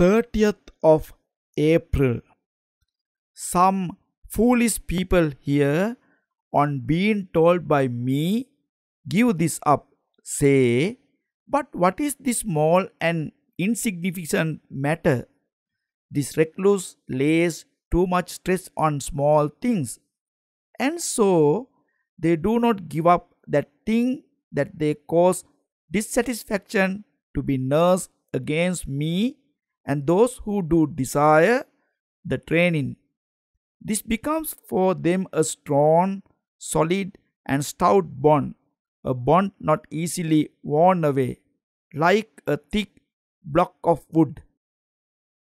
30th of April. Some foolish people here, on being told by me, give this up, say, But what is this small and insignificant matter? This recluse lays too much stress on small things, and so they do not give up that thing that they cause dissatisfaction to be nursed against me and those who do desire the training. This becomes for them a strong, solid, and stout bond, a bond not easily worn away, like a thick block of wood.